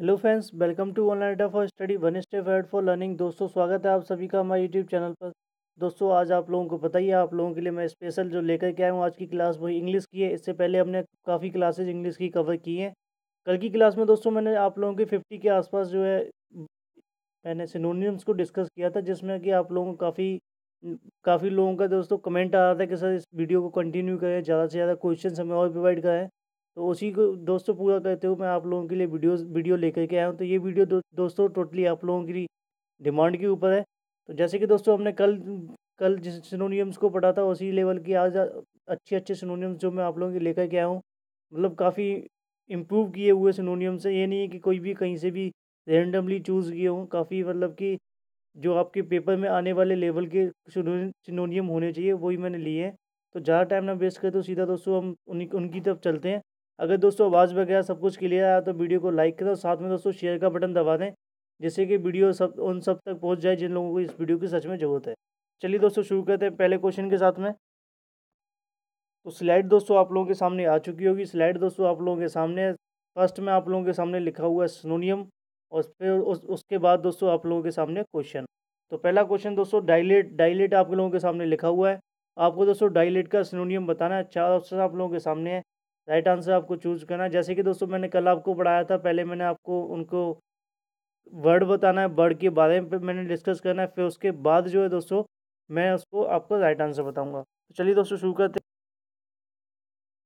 hello friends welcome to online data for study one step head for learning दोस्तों स्वागत है आप सभी का हमारे यूट्यूब चैनल पर दोस्तों आज आप लोगों को पता ही है आप लोगों के लिए मैं स्पेशल जो लेकर के आया हूँ आज की क्लास वही इंग्लिश की है इससे पहले हमने काफ़ी क्लासेज इंग्लिश की कवर की हैं कल की क्लास में दोस्तों मैंने आप लोगों के फिफ्टी के आसपास जो है मैंने सिनोनियम्स को डिस्कस किया था जिसमें कि आप लोगों को काफ़ी काफ़ी लोगों का दोस्तों कमेंट आ रहा था कि सर इस वीडियो को कंटिन्यू करें ज़्यादा से ज़्यादा क्वेश्चन हमें और प्रोवाइड करें तो उसी को दोस्तों पूरा करते हुए मैं आप लोगों के लिए वीडियो वीडियो लेकर के आया हूँ तो ये वीडियो दो, दोस्तों टोटली आप लोगों की डिमांड के ऊपर है तो जैसे कि दोस्तों हमने कल कल जिस सिनोनियम्स को पढ़ा था उसी लेवल की आज अच्छे अच्छे सिनोनियम्स जो मैं आप लोगों के लेकर के आया हूँ मतलब काफ़ी इम्प्रूव किए हुए सिनोनियम्स हैं ये नहीं है कि कोई भी कहीं से भी रेंडमली चूज़ किए हों काफ़ी मतलब कि जो आपके पेपर में आने वाले लेवल के सिनोनियम होने चाहिए वही मैंने लिए हैं तो ज़्यादा टाइम ना वेस्ट करें तो सीधा दोस्तों हम उनकी तरफ चलते हैं अगर दोस्तों आवाज़ वगैरह सब कुछ क्लियर आया तो वीडियो को लाइक करें और साथ में दोस्तों शेयर का बटन दबा दें जिससे कि वीडियो सब उन सब तक पहुँच जाए जिन लोगों को इस वीडियो की सच में ज़रूरत है चलिए दोस्तों शुरू करते हैं पहले क्वेश्चन के साथ में तो स्लाइड दोस्तों आप लोगों के सामने आ चुकी होगी स्लाइड दोस्तों आप लोगों के सामने फर्स्ट में आप लोगों के सामने लिखा हुआ है सोनोनियम और फिर उस, उसके बाद दोस्तों आप लोगों के सामने क्वेश्चन तो पहला क्वेश्चन दोस्तों डाइलेट डाइलेट आप लोगों के सामने लिखा हुआ है आपको दोस्तों डाइलेट का सोनोनियम बताना है चार ऑप्शन आप लोगों के सामने है राइट आंसर आपको चूज करना है जैसे कि दोस्तों मैंने कल आपको पढ़ाया था पहले मैंने आपको उनको वर्ड बताना है वर्ड के बारे में मैंने डिस्कस करना है फिर उसके बाद जो है दोस्तों मैं उसको आपको राइट आंसर बताऊंगा तो चलिए दोस्तों शुरू करते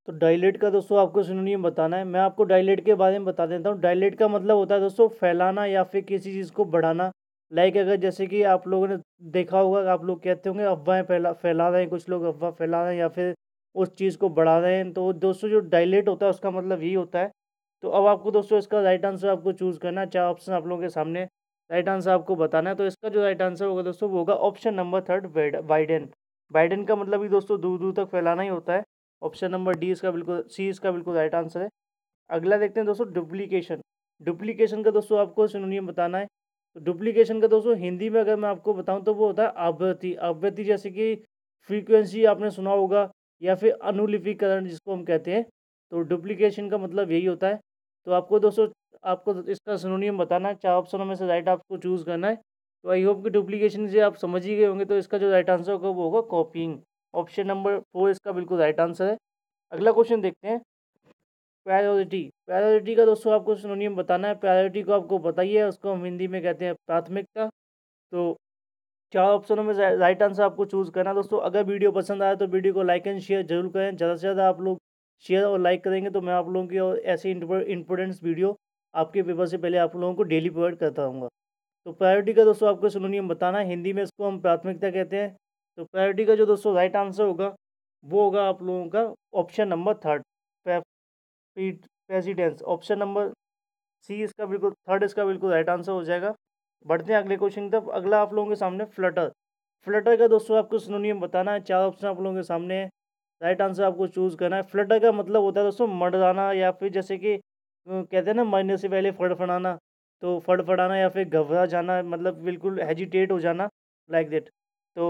तो डायलेट का दोस्तों आपको सुनिए बताना है मैं आपको डायलेट के बारे में बता देता हूँ डायलेट का मतलब होता है दोस्तों फैलाना या फिर किसी चीज़ को बढ़ाना लाइक अगर जैसे कि आप लोगों ने देखा होगा आप लोग कहते होंगे अफवाहें फैला फैला रहे हैं कुछ लोग अफवाह फैला रहे हैं या फिर उस चीज़ को बढ़ा रहे हैं तो दोस्तों जो डायलेट होता है उसका मतलब यही होता है तो अब आपको दोस्तों इसका राइट आंसर आपको चूज़ करना है चार ऑप्शन आप लोगों के सामने राइट आंसर आपको बताना है तो इसका जो राइट आंसर होगा दोस्तों वो होगा option number third Biden Biden का मतलब ही दोस्तों दूर दूर तक फैलाना ही होता है ऑप्शन नंबर डी इसका बिल्कुल सी इसका बिल्कुल राइट आंसर है अगला देखते हैं दोस्तों डुप्लीकेशन डुप्लीकेशन का दोस्तों आपको सुनोनियम बताना है तो डुप्लीकेशन का दोस्तों हिंदी में अगर मैं आपको बताऊँ तो वो होता है आवृत्ति आवृत्ति जैसे कि फ्रीक्वेंसी आपने सुना होगा या फिर अनुलिपिकरण जिसको हम कहते हैं तो डुप्लीकेशन का मतलब यही होता है तो आपको दोस्तों आपको इसका सुनोनियम बताना है चार ऑप्शनों में से राइट आपको चूज़ करना है तो आई होप कि डुप्लीकेशन से आप समझ ही गए होंगे तो इसका जो राइट आंसर होगा वो होगा कॉपिंग ऑप्शन नंबर फोर इसका बिल्कुल राइट आंसर है अगला क्वेश्चन देखते हैं प्रायोरिटी प्रायोरिटी का दोस्तों आपको सुनोनियम बताना है प्रायोरिटी को आपको बताइए उसको हम हिंदी में कहते हैं प्राथमिकता तो चार ऑप्शनों में राइट आंसर आपको चूज़ करना है दोस्तों अगर वीडियो पसंद आया तो वीडियो को लाइक एंड शेयर जरूर करें ज़्यादा से ज़्यादा आप लोग शेयर और लाइक करेंगे तो मैं आप लोगों की और ऐसी इंपोर्टेंट वीडियो आपके पेपर से पहले आप लोगों को डेली प्रोवाइड करता रहूँगा तो प्रायोरिटी का दोस्तों आपको सुनोनियम बताना है हिंदी में इसको हम प्राथमिकता कहते हैं तो प्रायोरिटी का जो दोस्तों राइट आंसर होगा वो होगा आप लोगों का option number third presidents option number C इसका बिल्कुल थर्ड इसका बिल्कुल राइट आंसर हो जाएगा बढ़ते हैं अगले क्वेश्चन तब अगला आप लोगों के सामने फ्लटर फ्लटर का दोस्तों आपको सुनोनियम बताना है चार ऑप्शन आप लोगों के सामने है राइट आंसर आपको चूज़ करना है फ्लटर का मतलब होता है दोस्तों मडराना या फिर जैसे कि कहते हैं ना मरने से पहले फड़फड़ाना तो फड़फड़ाना या फिर घबरा जाना मतलब बिल्कुल हेजिटेट हो जाना लाइक दैट तो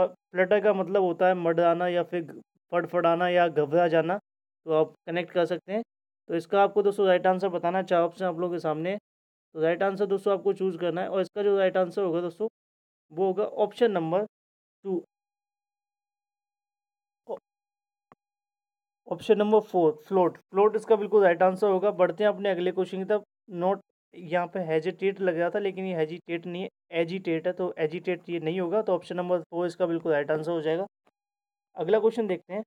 फ्लटर का मतलब होता है मडराना या फिर फड़फड़ाना या घबरा जाना तो आप कनेक्ट कर सकते हैं तो इसका आपको दोस्तों राइट आंसर बताना चार ऑप्शन आप लोगों के सामने तो राइट आंसर दोस्तों आपको चूज करना है और इसका जो राइट आंसर होगा दोस्तों वो होगा option number two option number four float float इसका बिल्कुल राइट आंसर होगा बढ़ते हैं अपने अगले क्वेश्चन की तरफ नोट यहाँ पे हेजिटेट लग रहा था लेकिन ये हेजिटेट नहीं है एजिटेट है तो एजिटेट ये नहीं होगा तो ऑप्शन नंबर फोर इसका बिल्कुल राइट आंसर हो जाएगा अगला क्वेश्चन देखते हैं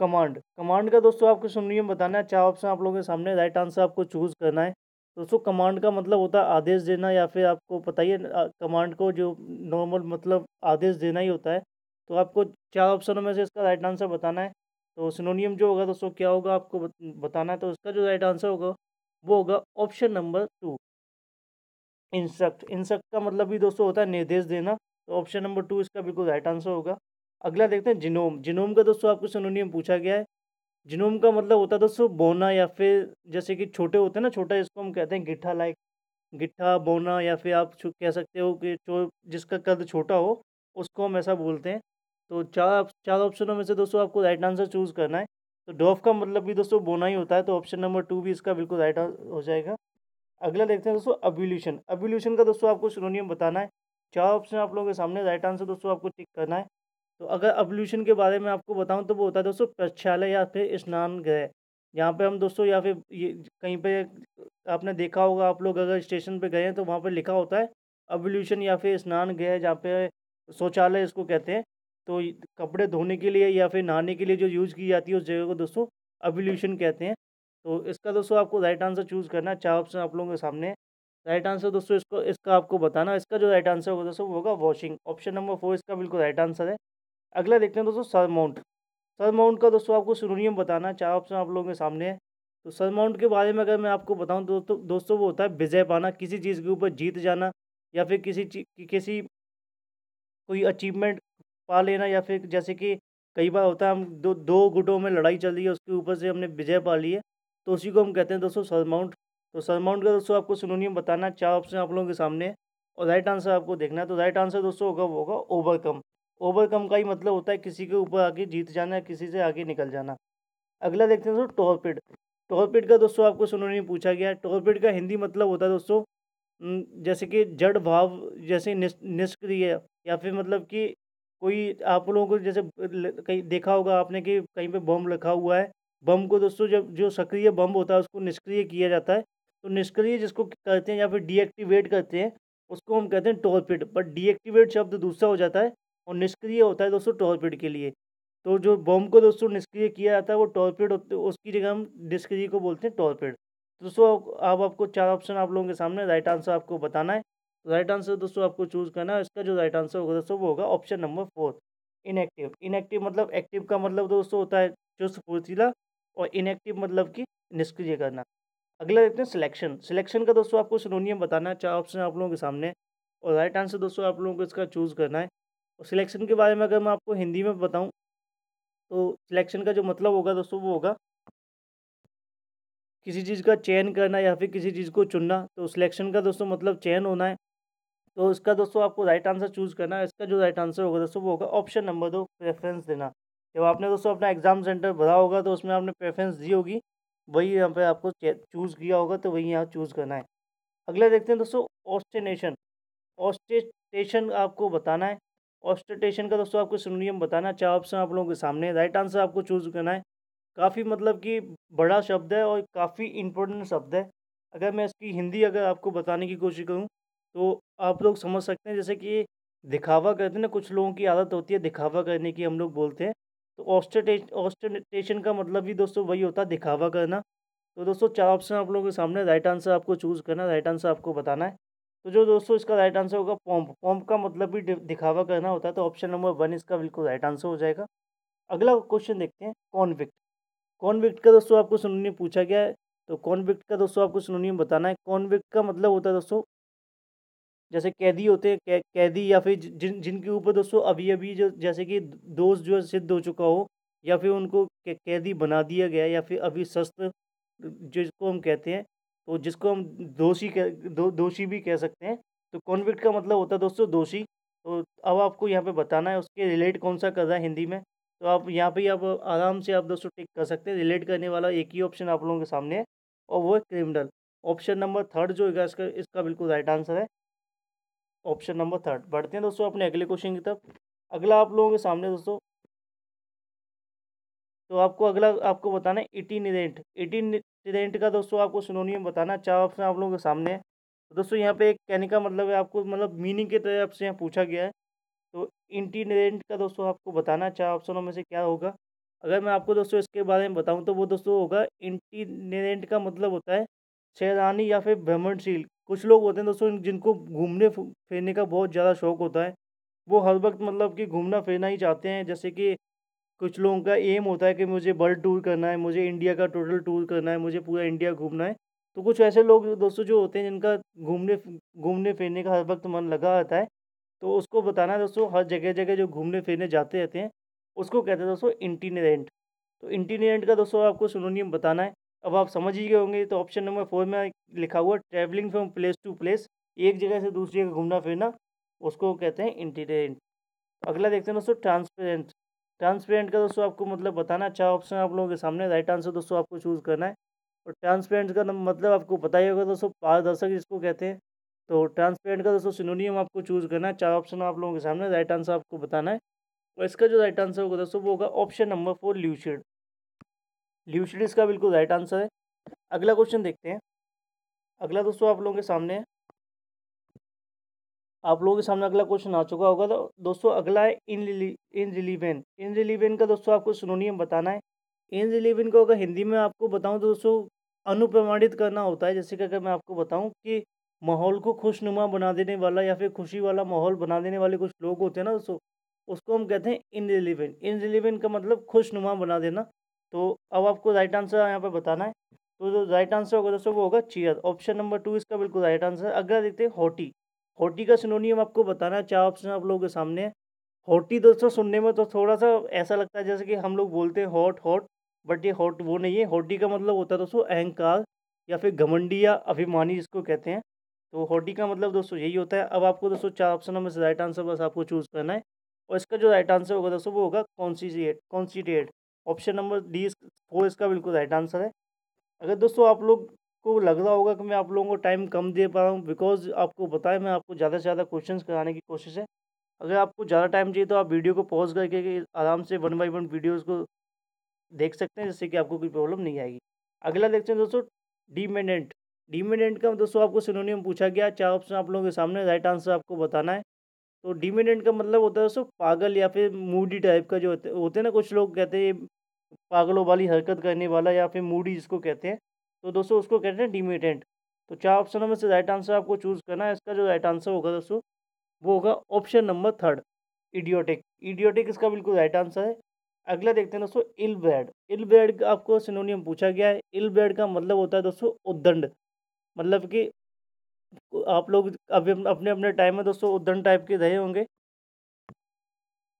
कमांड कमांड का दोस्तों आपको सुनिए बताना है चार ऑप्शन आप लोगों के सामने राइट आंसर आपको चूज़ करना है दोस्तों कमांड का मतलब होता है आदेश देना या फिर आपको पता ही कमांड को जो नॉर्मल मतलब आदेश देना ही होता है तो आपको चार ऑप्शनों में से इसका राइट आंसर बताना है तो सिनोनियम जो होगा दोस्तों क्या होगा आपको बताना है तो उसका जो राइट आंसर होगा वो होगा option number two instruct instruct का मतलब भी दोस्तों होता है निर्देश देना तो ऑप्शन नंबर टू इसका बिल्कुल राइट आंसर होगा अगला देखते हैं जिनोम जिनोम का दोस्तों आपको सिनोनियम पूछा गया है जिनोम का मतलब होता है दोस्तों बोना या फिर जैसे कि छोटे होते हैं ना छोटा इसको हम कहते हैं गिट्ठा लाइक गिट्ठा बोना या फिर आप कह सकते हो कि जो जिसका कद छोटा हो उसको हम ऐसा बोलते हैं तो चार चार ऑप्शनों में से दोस्तों आपको राइट आंसर चूज़ करना है तो डॉफ का मतलब भी दोस्तों बोना ही होता है तो ऑप्शन नंबर टू भी इसका बिल्कुल राइट हो जाएगा अगला देखते हैं दोस्तों अब्यूल्यूशन अब्यूल्यूशन का दोस्तों आपको सिनोनियम बताना है चार ऑप्शन आप लोगों के सामने राइट आंसर दोस्तों आपको टिक करना है तो अगर अवल्यूशन के बारे में आपको बताऊं तो वो होता है दोस्तों प्रक्षालय या फिर स्नान गृह यहाँ पे हम दोस्तों या फिर ये कहीं पे आपने देखा होगा आप लोग अगर स्टेशन पे गए हैं तो वहाँ पे लिखा होता है अवोल्यूशन या फिर स्नान गृह जहाँ पे शौचालय इसको कहते हैं तो कपड़े धोने के लिए या फिर नहाने के लिए जो यूज़ की जाती है उस जगह को दोस्तों अवोल्यूशन कहते हैं तो इसका दोस्तों आपको राइट आंसर चूज़ करना है चार ऑप्शन आप लोगों के सामने राइट आंसर दोस्तों इसको इसका आपको बताना इसका जो राइट आंसर होगा दोस्तों वो होगा वॉशिंग ऑप्शन नंबर फोर इसका बिल्कुल राइट आंसर है अगला देखते हैं दोस्तों सर माउंट सर माउंट का दोस्तों आपको सुनोनियम बताना है चार ऑप्शन आप लोगों के सामने है तो सर माउंट के बारे में अगर मैं आपको बताऊं तो दोस्तों दोस्तों वो होता है विजय पाना किसी चीज़ के ऊपर जीत जाना या फिर किसी चीज किसी कोई अचीवमेंट पा लेना या फिर जैसे कि कई बार होता है हम दो दो गुटों में लड़ाई चल रही है उसके ऊपर से हमने विजय पा ली है तो उसी को हम कहते हैं दोस्तों सर माउंट तो सर माउंट का दोस्तों आपको सुनोनियम बताना चार ऑप्शन आप लोगों के सामने है और राइट आंसर आपको देखना है तो राइट आंसर दोस्तों होगा वो होगा ओवरकम ओवरकम का ही मतलब होता है किसी के ऊपर आगे जीत जाना किसी से आगे निकल जाना अगला देखते हैं दोस्तों टॉरपिड टॉरपिड का दोस्तों आपको सुनो में पूछा गया है का हिंदी मतलब होता है दोस्तों जैसे कि जड़ भाव जैसे निष्क्रिय या फिर मतलब कि कोई आप लोगों को जैसे कहीं देखा होगा आपने कि कहीं पे बम रखा हुआ है बम को दोस्तों जब जो सक्रिय बम होता है उसको निष्क्रिय किया जाता है तो निष्क्रिय जिसको करते हैं या फिर डीएक्टिवेट करते हैं उसको हम कहते हैं टॉरपिड बट डीएक्टिवेट शब्द दूसरा हो जाता है और निष्क्रिय होता है दोस्तों टॉरपीड के लिए तो जो बॉम्ब को दोस्तों निष्क्रिय किया जाता है वो टॉरपीड उसकी जगह हम निष्क्रिय को बोलते हैं टॉरपीड तो दोस्तों अब आपको चार ऑप्शन आप लोगों के सामने राइट आंसर आपको बताना है राइट आंसर दोस्तों आपको चूज़ करना है इसका जो राइट आंसर होगा दोस्तों वो होगा option number four inactive inactive मतलब एक्टिव का मतलब दोस्तों होता है चुस्त फुर्तीला और इनएक्टिव मतलब कि निष्क्रिय करना अगला देखते हैं सिलेक्शन सिलेक्शन का दोस्तों आपको सिनोनियम बताना है चार ऑप्शन आप लोगों के सामने और राइट आंसर दोस्तों आप लोगों को इसका चूज़ करना है और सिलेक्शन के बारे में अगर मैं आपको हिंदी में बताऊं तो सिलेक्शन का जो मतलब होगा दोस्तों वो होगा किसी चीज़ का चयन करना या फिर किसी चीज़ को चुनना तो सिलेक्शन का दोस्तों मतलब चयन होना है तो इसका दोस्तों आपको राइट आंसर चूज़ करना है इसका जो राइट आंसर होगा दोस्तों वो होगा ऑप्शन नंबर दो प्रेफरेंस देना जब आपने दोस्तों अपना एग्ज़ाम सेंटर भरा होगा तो उसमें आपने प्रेफरेंस दी होगी वही यहाँ पर आपको चूज़ किया होगा तो वही यहाँ चूज़ करना है अगला देखते हैं दोस्तों ऑस्टेनेशन ऑस्टेटेशन आपको बताना है ऑस्टेटेशन का दोस्तों आपको सिनोनियम बताना है चार ऑप्शन आप लोगों के सामने राइट आंसर आपको चूज करना है काफ़ी मतलब कि बड़ा शब्द है और काफ़ी इंपॉर्टेंट शब्द है अगर मैं इसकी हिंदी अगर आपको बताने की कोशिश करूँ तो आप लोग समझ सकते हैं जैसे कि दिखावा करते हैं ना कुछ लोगों की आदत होती है दिखावा करने की हम लोग बोलते हैं तो ऑस्टेटे ऑस्टेटेशन का मतलब भी दोस्तों वही होता है दिखावा करना तो दोस्तों चार ऑप्शन आप लोगों के सामने राइट आंसर आपको चूज़ करना राइट आंसर आपको बताना है तो जो दोस्तों इसका राइट आंसर होगा पॉम्प पॉम्प का मतलब भी दिखावा करना होता है तो ऑप्शन नंबर वन इसका बिल्कुल राइट आंसर हो जाएगा अगला क्वेश्चन देखते हैं कॉन्विक्ट कॉन्विक्ट का दोस्तों आपको सुनने पूछा गया है तो कॉन्विक्ट का दोस्तों आपको सुनने में बताना है कॉन्विक्ट का मतलब होता है दोस्तों जैसे कैदी होते हैं कै, कैदी या फिर जिन जिनके ऊपर दोस्तों अभी अभी जो जैसे कि दोष जो है सिद्ध हो चुका हो या फिर उनको कैदी बना दिया गया या फिर अभी शस्त्र जिसको हम कहते हैं तो जिसको हम दोषी कह दो दोषी भी कह सकते हैं तो कॉन्विक्ट का मतलब होता है दोस्तों दोषी तो अब आपको यहाँ पे बताना है उसके रिलेट कौन सा कर रहा है हिंदी में तो आप यहाँ पे आप आराम से आप दोस्तों टिक कर सकते हैं रिलेट करने वाला एक ही ऑप्शन आप लोगों के सामने है और वो है क्रिमिनल ऑप्शन नंबर थर्ड जो है इसका इसका बिल्कुल राइट आंसर है ऑप्शन नंबर थर्ड बढ़ते हैं दोस्तों अपने अगले क्वेश्चन की तरफ अगला आप लोगों के सामने दोस्तों तो आपको अगला आपको बताना है इटिनरेंट इटिन टेडेंट का दोस्तों आपको सुनोनियम बताना चार ऑप्शन आप लोगों के सामने है तो दोस्तों यहाँ पे एक कहने का मतलब है आपको मतलब मीनिंग के तरह आपसे यहाँ पूछा गया है तो इंटीडेंट का दोस्तों आपको बताना चार ऑप्शनों में से क्या होगा अगर मैं आपको दोस्तों इसके बारे में बताऊँ तो वो दोस्तों होगा इंटीनेरेंट का मतलब होता है सैरानी या फिर भ्रमणशील कुछ लोग होते हैं दोस्तों जिनको घूमने फिरने का बहुत ज़्यादा शौक होता है वो हर वक्त मतलब कि घूमना फिरना ही चाहते हैं जैसे कि कुछ लोगों का एम होता है कि मुझे वर्ल्ड टूर करना है मुझे इंडिया का टोटल टूर करना है मुझे पूरा इंडिया घूमना है तो कुछ ऐसे लोग दोस्तों जो होते हैं जिनका घूमने घूमने फिरने का हर वक्त मन लगा रहता है तो उसको बताना है दोस्तों हर जगह जगह जो घूमने फिरने जाते रहते हैं उसको कहते हैं दोस्तों इंटीनेरेंट तो इंटीनेरेंट का दोस्तों आपको सुनोनियम बताना है अब आप समझ ही गए होंगे तो ऑप्शन नंबर फोर में लिखा हुआ travelling from place to place एक जगह से दूसरी जगह घूमना फिरना उसको कहते हैं इंटीनेरेंट अगला देखते हैं दोस्तों ट्रांसपेरेंट ट्रांसपेरेंट का दोस्तों आपको मतलब बताना अच्छा ऑप्शन आप लोगों के सामने राइट आंसर दोस्तों आपको चूज़ करना है और ट्रांसपेरेंट का मतलब आपको पता ही होगा दोस्तों पारदर्शक जिसको कहते हैं तो ट्रांसपेरेंट का दोस्तों सिनोनियम आपको चूज़ करना है चार ऑप्शन आप लोगों के सामने राइट आंसर आपको बताना है और इसका जो राइट आंसर होगा दोस्तों वो होगा option number four lucid lucid इसका बिल्कुल राइट आंसर है अगला क्वेश्चन देखते हैं अगला दोस्तों आप लोगों के सामने है आप लोगों के सामने अगला क्वेश्चन आ चुका होगा तो दोस्तों अगला है इन रिली इन रिलीवेन इन रिलीवेन का दोस्तों आपको सुनोनियम बताना है इन रिलीवेन को अगर हिंदी में आपको बताऊँ तो दोस्तों अनुप्रमाणित करना होता है जैसे कि अगर मैं आपको बताऊँ कि माहौल को खुशनुमा बना देने वाला या फिर खुशी वाला माहौल बना देने वाले कुछ लोग होते हैं ना दोस्तों उसको हम कहते हैं इन रिलीवेंट इन रिलीवेंट का मतलब खुशनुमा बना देना तो अब आपको राइट आंसर यहाँ पर बताना है तो जो राइट आंसर होगा दोस्तों वो होगा चीयर ऑप्शन नंबर टू इसका बिल्कुल राइट आंसर अगला देखते हैं हॉटी होटी का सिनोनियम आपको बताना चार ऑप्शन आप लोगों के सामने होटी दोस्तों सुनने में तो थोड़ा सा ऐसा लगता है जैसे कि हम लोग बोलते हैं हॉट हॉट बट ये हॉट वो नहीं है होटी का मतलब होता है दोस्तों अहंकार या फिर घमंडी या अभिमानी जिसको कहते हैं तो होटी का मतलब दोस्तों यही होता है अब आपको दोस्तों चार ऑप्शनों में से राइट आंसर बस आपको चूज़ करना है और इसका जो राइट आंसर होगा दोस्तों वो होगा कॉन्सीडेट कॉन्सीडेट ऑप्शन नंबर डी फोर इसका बिल्कुल राइट आंसर है अगर दोस्तों आप लोग को लग रहा होगा कि मैं आप लोगों को टाइम कम दे पा रहा हूँ बिकॉज आपको बताएं मैं आपको ज़्यादा से ज़्यादा क्वेश्चन कराने की कोशिश है अगर आपको ज़्यादा टाइम चाहिए तो आप वीडियो को पॉज करके आराम से वन बाई वन वीडियोज़ को देख सकते हैं जिससे कि आपको कोई प्रॉब्लम नहीं आएगी अगला देखते हैं दोस्तों डीमेंडेंट डिमेंडेंट का दोस्तों आपको सिनोनियम पूछा गया चार ऑप्शन आप लोगों के सामने राइट आंसर आपको बताना है तो डिमेंडेंट का मतलब होता है दोस्तों पागल या फिर मूडी टाइप का जो होते हैं ना कुछ लोग कहते हैं पागलों वाली हरकत करने वाला या फिर मूडी जिसको कहते हैं तो दोस्तों उसको कहते हैं डिमिटेंट तो चार ऑप्शनों में से राइट आंसर आपको चूज़ करना है इसका जो राइट आंसर होगा दोस्तों वो होगा option number third idiotic idiotic इसका बिल्कुल राइट आंसर है अगला देखते हैं दोस्तों इल ब्रेड इल ब्रेड का आपको सिनोनियम पूछा गया है इल ब्रेड का मतलब होता है दोस्तों उद्दंड मतलब कि आप लोग अभी अपने अपने टाइम में दोस्तों उद्दंड टाइप के रहे होंगे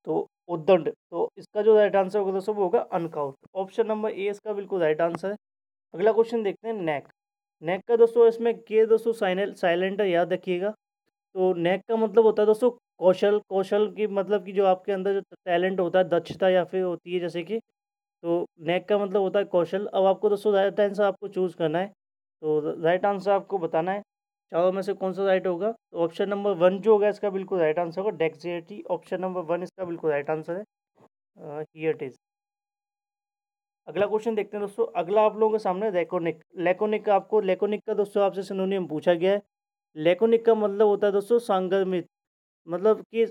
तो उद्दंड तो इसका जो राइट आंसर होगा दोस्तों वो होगा अनकाउट ऑप्शन नंबर ए इसका बिल्कुल राइट आंसर है अगला क्वेश्चन देखते हैं नेक नेक का दोस्तों इसमें के दोस्तों साइनल साइलेंट याद रखिएगा तो नेक का मतलब होता है दोस्तों कौशल कौशल की मतलब कि जो आपके अंदर जो टैलेंट होता है दक्षता या फिर होती है जैसे कि तो नेक का मतलब होता है कौशल अब आपको दोस्तों राइट आंसर आपको चूज़ करना है तो राइट आंसर आपको बताना है चारों में से कौन सा राइट होगा तो ऑप्शन नंबर वन जो होगा इसका बिल्कुल राइट आंसर होगा डेक्सिटी ऑप्शन नंबर वन इसका बिल्कुल राइट आंसर है हियर इट इज़ अगला क्वेश्चन देखते हैं दोस्तों अगला आप लोगों के सामने लेकोनिक लेकोनिक का आपको लेकोनिक का दोस्तों आपसे सिनोनियम पूछा गया है लेकोनिक का मतलब होता है दोस्तों सांगमित मतलब कि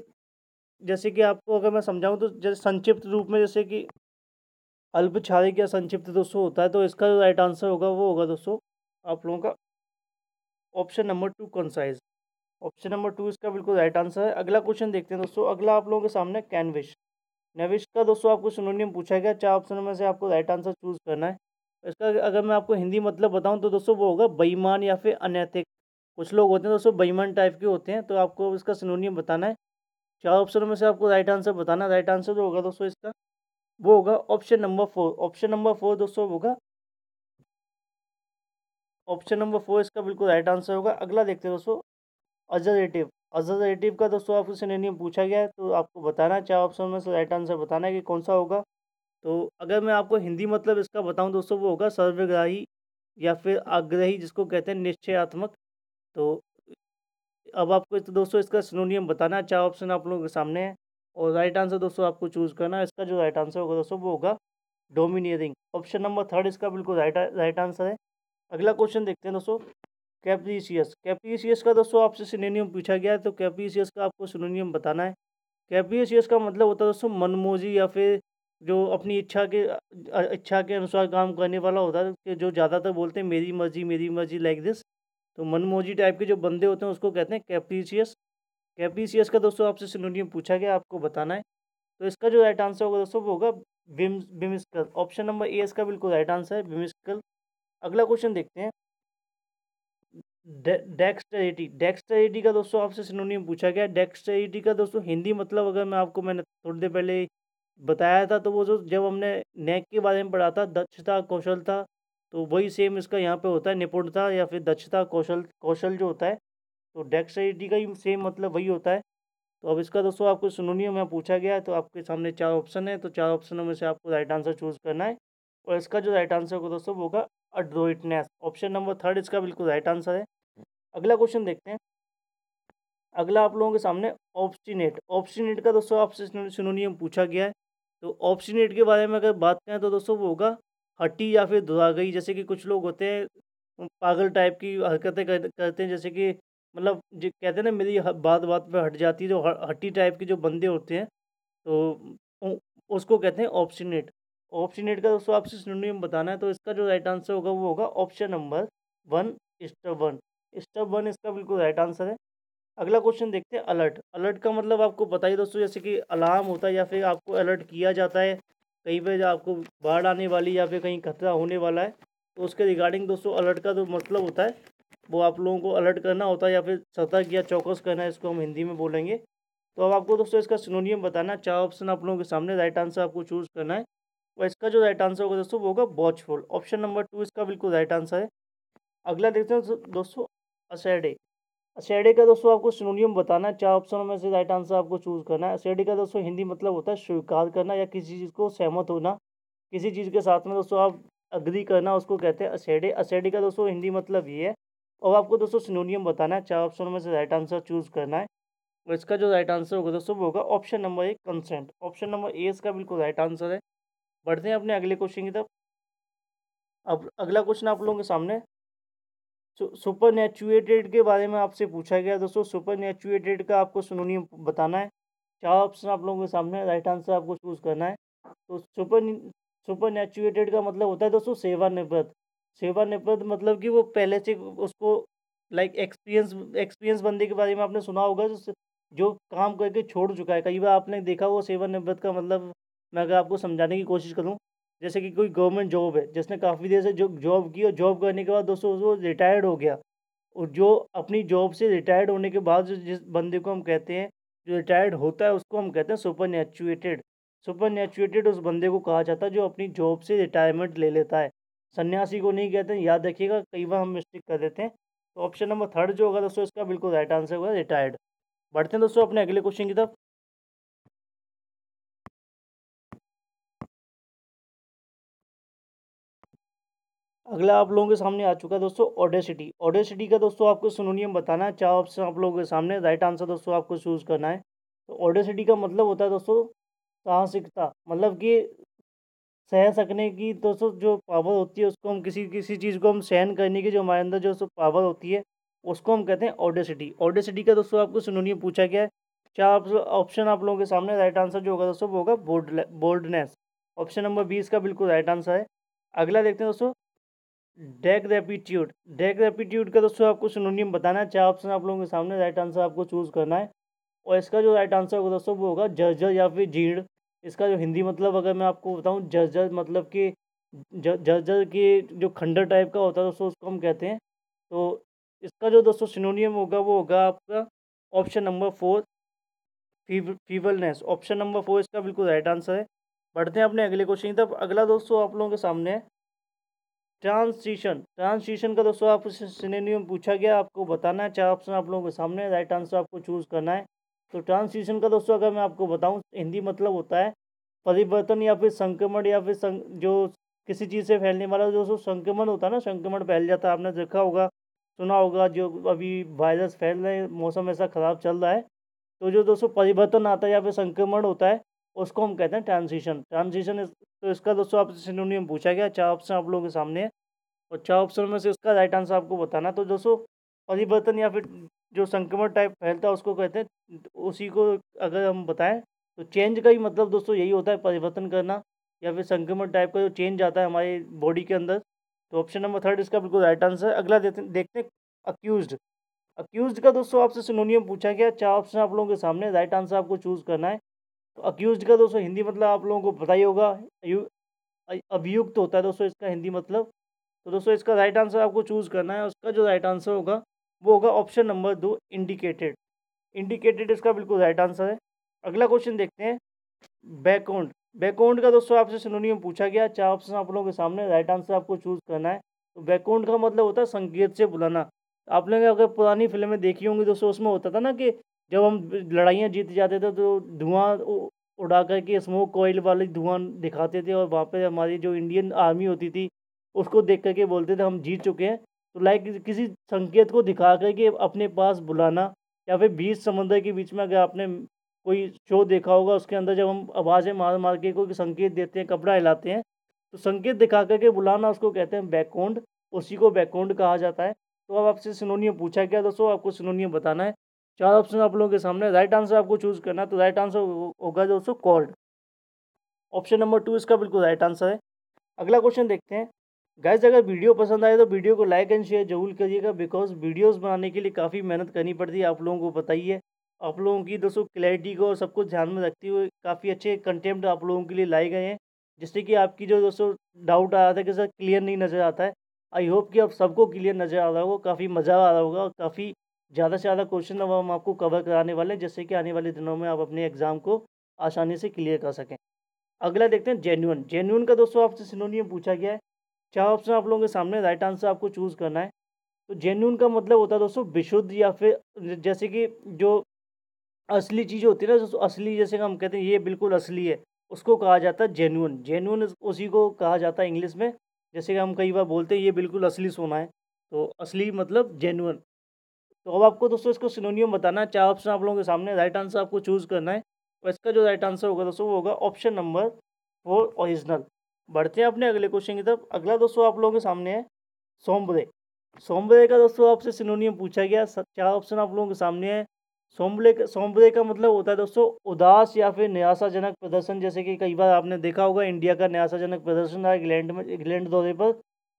जैसे कि आपको अगर मैं समझाऊं तो जैसे संक्षिप्त रूप में जैसे कि अल्पछारिक या संक्षिप्त दोस्तों होता है तो इसका जो राइट आंसर होगा वो होगा दोस्तों आप लोगों का option number two concise option number two इसका बिल्कुल राइट आंसर है अगला क्वेश्चन देखते हैं दोस्तों अगला आप लोगों के सामने कैनविश नविश का दोस्तों आपको सिनोनियम पूछा गया चार ऑप्शन में से आपको राइट आंसर चूज करना है इसका अगर मैं आपको हिंदी मतलब बताऊं तो दोस्तों वो होगा बेईमान या फिर अनैतिक कुछ लोग होते हैं दोस्तों बेईमान टाइप के होते हैं तो आपको इसका सिनोनियम बताना है चार ऑप्शनों में से आपको राइट आंसर बताना राइट आंसर जो होगा दोस्तों इसका वो होगा option number four option number four दोस्तों होगा ऑप्शन नंबर फोर इसका बिल्कुल राइट आंसर होगा अगला देखते हैं दोस्तों अजरेटिव असोसिएटिव का दोस्तों आपको सिनेनियम पूछा गया है तो आपको बताना चाहे ऑप्शन में राइट आंसर बताना है कि कौन सा होगा तो अगर मैं आपको हिंदी मतलब इसका बताऊं दोस्तों वो होगा सर्वग्राही या फिर आग्रही जिसको कहते हैं निश्चयात्मक तो अब आपको इस दोस्तों इसका सिनोनियम बताना चार ऑप्शन आप लोगों के सामने है और राइट आंसर दोस्तों आपको चूज़ करना है इसका जो राइट आंसर होगा दोस्तों वो होगा डोमिनियरिंग ऑप्शन नंबर थर्ड इसका बिल्कुल राइट राइट आंसर है अगला क्वेश्चन देखते हैं दोस्तों कैप्रीसियस कैप्रीसियस का दोस्तों आपसे सिनोनियम पूछा गया है तो कैप्रीसियस का आपको सिनोनियम बताना है कैप्रीसियस का मतलब होता है दोस्तों मनमोजी या फिर जो अपनी इच्छा के इच्छा के अनुसार काम करने वाला होता है कि जो ज़्यादातर बोलते हैं मेरी मर्जी मेरी मर्जी लाइक दिस तो मनमोजी टाइप के जो बंदे होते हैं उसको कहते हैं कैप्रीसियस कैप्रीसियस का दोस्तों आपसे सिनोनियम पूछा गया आपको बताना है तो इसका जो राइट आंसर होगा दोस्तों वो होगा whims whimsical option number A इसका बिल्कुल राइट आंसर है बिमिस्कल अगला क्वेश्चन देखते हैं डेक्स्टरिटी डेक्सटेरिटी का दोस्तों आपसे सिनोनियम पूछा गया डेक्सटेरिटी का दोस्तों हिंदी मतलब अगर मैं आपको मैंने थोड़ी देर पहले बताया था तो वो जो जब हमने नेक के बारे में पढ़ा था दक्षता कौशल था तो वही सेम इसका यहाँ पे होता है निपुणता या फिर दक्षता कौशल कौशल जो होता है तो डेक्सटेरिटी का ही सेम मतलब वही होता है तो अब इसका दोस्तों आपको सुनोनियम यहाँ पूछा गया है तो आपके सामने चार ऑप्शन है तो चार ऑप्शनों में से आपको राइट आंसर चूज़ करना है और इसका जो राइट आंसर होगा दोस्तों वो होगा अड्रोइटनेस ऑप्शन नंबर थर्ड इसका बिल्कुल राइट आंसर है अगला क्वेश्चन देखते हैं अगला आप लोगों के सामने ऑप्शिनेट ऑप्शिनेट का दोस्तों आपसे सिनोनियम पूछा गया है तो ऑप्शिनेट के बारे में अगर बात करें तो दोस्तों वो होगा हटी या फिर दुरागई गई जैसे कि कुछ लोग होते हैं पागल टाइप की हरकतें करते हैं जैसे कि मतलब जो कहते हैं ना मेरी बात बात पर हट जाती है जो हट्टी टाइप के जो बंदे होते हैं तो उसको कहते हैं ऑप्शिनेट ऑप्शन एट का दोस्तों आपसे सिनोनियम बताना है तो इसका जो राइट आंसर होगा वो होगा option number one one step one इसका बिल्कुल राइट आंसर है अगला क्वेश्चन देखते हैं अलर्ट अलर्ट का मतलब आपको बताइए दोस्तों जैसे कि अलार्म होता है या फिर आपको अलर्ट किया जाता है कहीं पर आपको बाढ़ आने वाली या फिर कहीं खतरा होने वाला है तो उसके रिगार्डिंग दोस्तों अलर्ट का जो मतलब होता है वो आप लोगों को अलर्ट करना होता है या फिर सतर्क या चौकस करना इसको हम हिंदी में बोलेंगे तो अब आपको दोस्तों इसका सिनोनियम बताना चार ऑप्शन आप लोगों के सामने राइट आंसर आपको चूज़ करना है और इसका जो राइट आंसर होगा दोस्तों वो होगा वॉचफुल ऑप्शन नंबर टू इसका बिल्कुल राइट आंसर है अगला देखते हैं दोस्तों असेडे असैडे का दोस्तों आपको सिनोनियम बताना है चार ऑप्शनों में से राइट आंसर आपको चूज करना है असैडे का दोस्तों हिंदी मतलब होता है स्वीकार करना या किसी चीज़ को सहमत होना किसी चीज़ के साथ में दोस्तों आप अग्री करना उसको कहते हैं असैडे असैडे का दोस्तों हिंदी मतलब ये है और आपको दोस्तों सिनोनियम बताना है चार ऑप्शनों में से राइट आंसर चूज करना है और इसका जो राइट आंसर होगा दोस्तों वो होगा ऑप्शन नंबर एक कंसेंट ऑप्शन नंबर ए इसका बिल्कुल राइट आंसर है बढ़ते हैं अपने अगले क्वेश्चन की तरफ अब अगला क्वेश्चन आप लोगों के सामने सुपर नेचुएटेड के बारे में आपसे पूछा गया दोस्तों सुपर नेचुएटेड का आपको सुनोनी बताना है चार ऑप्शन आप लोगों के सामने राइट आंसर आपको चूज करना है तो सुपर सुपर नेचुएटेड का मतलब होता है दोस्तों सेवा सेवानिवृत्त मतलब कि वो पहले से उसको लाइक एक्सपीरियंस एक्सपीरियंस बंदे के बारे में आपने सुना होगा जो काम करके छोड़ चुका है कई बार आपने देखा वो सेवानिवृत्त का मतलब मैं अगर आपको समझाने की कोशिश करूँ जैसे कि कोई गवर्नमेंट जॉब है जिसने काफ़ी देर से जो जॉब की और जॉब करने के बाद दोस्तों वो रिटायर्ड हो गया और जो अपनी जॉब से रिटायर्ड होने के बाद जो जिस बंदे को हम कहते हैं जो रिटायर्ड होता है उसको हम कहते हैं सुपर नेचुएटेड सुपर नेचुएटेड उस बंदे को कहा जाता है जो अपनी जॉब से रिटायरमेंट ले लेता है सन्यासी को नहीं कहते याद रखिएगा कई बार हम मिस्टेक कर देते हैं तो ऑप्शन नंबर थर्ड जो होगा दोस्तों इसका बिल्कुल राइट आंसर होगा रिटायर्ड बढ़ते हैं दोस्तों अपने अगले क्वेश्चन की तरफ अगला आप लोगों के सामने आ चुका है दोस्तों ओडेसिटी ओडेसिटी का दोस्तों आपको सुनोनियम बताना है चार ऑप्शन आप लोगों के सामने राइट आंसर दोस्तों आपको चूज़ करना है तो ओडेसिटी का मतलब होता है दोस्तों साहसिकता मतलब कि सह सकने की दोस्तों जो पावर होती है उसको हम किसी किसी चीज़ को हम सहन करने की जो हमारे अंदर जो पावर होती है उसको हम कहते हैं ओडेसिटी ओडेसिटी का दोस्तों आपको सुनोनियम पूछा गया है चार ऑप्शन आप लोगों के सामने राइट आंसर जो होगा दोस्तों वो होगा बोल्डनेस ऑप्शन नंबर बीस का बिल्कुल राइट आंसर है अगला देखते हैं दोस्तों डेग रेपिट्यूड डेग रेपिट्यूड का दोस्तों आपको सिनोनियम बताना है चार ऑप्शन आप लोगों के सामने राइट आंसर आपको चूज़ करना है और इसका जो राइट आंसर होगा दोस्तों वो होगा जर्जर या फिर जीर्ण इसका जो हिंदी मतलब अगर मैं आपको बताऊँ जर्जर मतलब कि जर्जर के जो खंडर टाइप का होता है दोस्तों उसको हम कहते हैं तो इसका जो दोस्तों सिनोनियम होगा वो होगा आपका option number four feebleness option number four इसका बिल्कुल राइट आंसर है बढ़ते हैं अपने अगले क्वेश्चन तब अगला दोस्तों आप लोगों के सामने है ट्रांसिशन ट्रांसिशन का दोस्तों आपको सिनेनियम पूछा गया आपको बताना है चार ऑप्शन आप लोगों के सामने राइट आंसर आपको चूज़ करना है तो ट्रांसिशन का दोस्तों अगर मैं आपको बताऊँ हिंदी मतलब होता है परिवर्तन या फिर संक्रमण या फिर सं, जो किसी चीज़ से फैलने वाला दोस्तों संक्रमण होता है ना संक्रमण फैल जाता है आपने देखा होगा सुना होगा जो अभी वायरस फैल रहे मौसम ऐसा ख़राब चल रहा है तो जो दोस्तों परिवर्तन आता है या फिर संक्रमण होता है उसको हम कहते हैं ट्रांजिशन ट्रांजिशन तो इसका दोस्तों आपसे सिनोनियम पूछा गया चार ऑप्शन आप लोगों के सामने है और चार ऑप्शन में से इसका राइट आंसर आपको बताना तो दोस्तों परिवर्तन या फिर जो संक्रमण टाइप फैलता है उसको कहते हैं उसी को अगर हम बताएं तो चेंज का ही मतलब दोस्तों यही होता है परिवर्तन करना या फिर संक्रमण टाइप का जो चेंज आता है हमारी बॉडी के अंदर तो ऑप्शन नंबर थर्ड इसका बिल्कुल राइट आंसर अगला देखते हैं अक्यूज अक्यूज का दोस्तों आपसे सिनोनियम पूछा गया चार ऑप्शन आप लोगों के सामने राइट आंसर आपको चूज़ करना है अक्यूज तो का दोस्तों हिंदी मतलब आप लोगों को पता ही होगा अभियुक्त होता है दोस्तों इसका हिंदी मतलब तो दोस्तों इसका राइट आंसर आपको चूज़ करना है उसका जो राइट आंसर होगा वो होगा ऑप्शन नंबर दो इंडिकेटेड इंडिकेटेड इसका बिल्कुल राइट आंसर है अगला क्वेश्चन देखते हैं बैकउंड बैकउंड का दोस्तों आपसे सिनोनियम पूछा गया चार ऑप्शन आप लोगों के सामने राइट आंसर आपको चूज़ करना है तो बैकउंड का मतलब होता है संकेत से बुलाना आप लोगों ने अगर पुरानी फिल्में देखी होंगी दोस्तों उसमें होता था ना कि जब हम लड़ाइयाँ जीत जाते थे तो धुआं उड़ा कर के स्मोक कोयल वाली धुआं दिखाते थे और वहाँ पे हमारी जो इंडियन आर्मी होती थी उसको देख करके बोलते थे हम जीत चुके हैं तो लाइक किसी संकेत को दिखा कर के अपने पास बुलाना या फिर बीच समंदर के बीच में अगर आपने कोई शो देखा होगा उसके अंदर जब हम आवाज़ें मार मार के कोई संकेत देते हैं कपड़ा हिलाते हैं तो संकेत दिखा करके बुलाना उसको कहते हैं बैकोंड उसी को बैकोंड कहा जाता है तो अब आपसे सिनोनियम पूछा गया दोस्तों आपको सिनोनियम बताना है चार ऑप्शन आप लोगों के सामने राइट आंसर आपको चूज करना है तो राइट आंसर होगा दोस्तों कॉल्ड ऑप्शन नंबर टू इसका बिल्कुल राइट आंसर है अगला क्वेश्चन देखते हैं गाइज अगर वीडियो पसंद आए तो वीडियो को लाइक एंड शेयर जरूर करिएगा बिकॉज वीडियोस बनाने के लिए काफ़ी मेहनत करनी पड़ती है आप लोगों को बताइए आप लोगों की दोस्तों क्लैरिटी को सब कुछ ध्यान में रखते हुए काफ़ी अच्छे कंटेंट आप लोगों के लिए लाए गए हैं जिससे कि आपकी जो दोस्तों डाउट आ रहा था कि सर क्लियर नहीं नज़र आता है आई होप कि आप सबको क्लियर नज़र आ रहा होगा काफ़ी मज़ा आ रहा होगा और काफ़ी ज़्यादा से ज़्यादा क्वेश्चन अब हम आपको कवर कराने वाले हैं जिससे कि आने वाले दिनों में आप अपने एग्ज़ाम को आसानी से क्लियर कर सकें अगला देखते हैं जेन्यून जेन्यून का दोस्तों आपसे सिनोनियम पूछा गया है चार ऑप्शन आप लोगों के सामने राइट आंसर आपको चूज़ करना है तो जेन्यून का मतलब होता है दोस्तों विशुद्ध या फिर जैसे कि जो असली चीज़ होती है ना दोस्तों असली जैसे हम कहते हैं ये बिल्कुल असली है उसको कहा जाता है जेन्यून जेन्यून उसी को कहा जाता है इंग्लिश में जैसे कि हम कई बार बोलते हैं ये बिल्कुल असली सोना है तो असली मतलब जेन्यून तो अब आपको दोस्तों इसको सिनोनियम बताना है चार ऑप्शन आप लोगों के सामने राइट आंसर आपको चूज़ करना है और तो इसका जो राइट आंसर होगा दोस्तों वो होगा ऑप्शन नंबर फोर ओरिजिनल बढ़ते हैं अपने अगले क्वेश्चन की तरफ अगला दोस्तों आप लोगों के सामने है सोम्बरे सोम्बरे का दोस्तों आपसे सिनोनियम पूछा गया चार ऑप्शन आप लोगों के सामने है सोम्बरे का सोम्बरे का मतलब होता है दोस्तों उदास या फिर निराशाजनक प्रदर्शन जैसे कि कई बार आपने देखा होगा इंडिया का निराशाजनक प्रदर्शन रहा इंग्लैंड में इंग्लैंड दौरे पर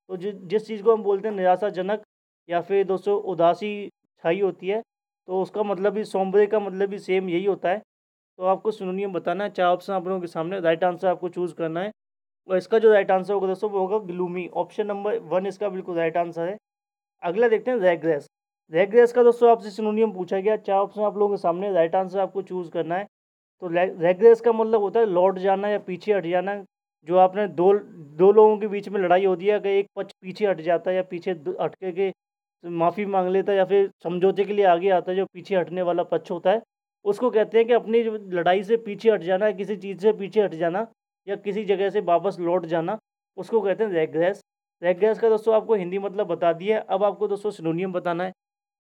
तो जिस चीज़ को हम बोलते हैं निराशाजनक या फिर दोस्तों उदासी स्थाई होती है तो उसका मतलब भी सोमवरे का मतलब भी सेम यही होता है तो आपको सुनोनियम बताना है चार ऑप्शन आप लोगों के सामने राइट आंसर आपको चूज़ करना है और इसका जो राइट आंसर होगा दोस्तों वो होगा ग्लूमी ऑप्शन नंबर वन इसका बिल्कुल राइट आंसर है अगला देखते हैं रेग्रेस रेग्रेस का दोस्तों आपसे सिनोनियम पूछा गया चार ऑप्शन आप लोगों के सामने राइट आंसर आपको चूज़ करना है तो रेग्रेस का मतलब होता है लौट जाना या पीछे हट जाना जो आपने दो दो लोगों के बीच में लड़ाई होती है अगर एक पक्ष पीछे हट जाता है या पीछे हटके के तो माफ़ी मांग लेता है या फिर समझौते के लिए आगे आता है जो पीछे हटने वाला पक्ष होता है उसको कहते हैं कि अपनी लड़ाई से पीछे हट जाना या किसी चीज़ से पीछे हट जाना या किसी जगह से वापस लौट जाना उसको कहते हैं रेग्रेस रेग्रेस का दोस्तों आपको हिंदी मतलब बता दिया अब आपको दोस्तों सिनोनियम बताना है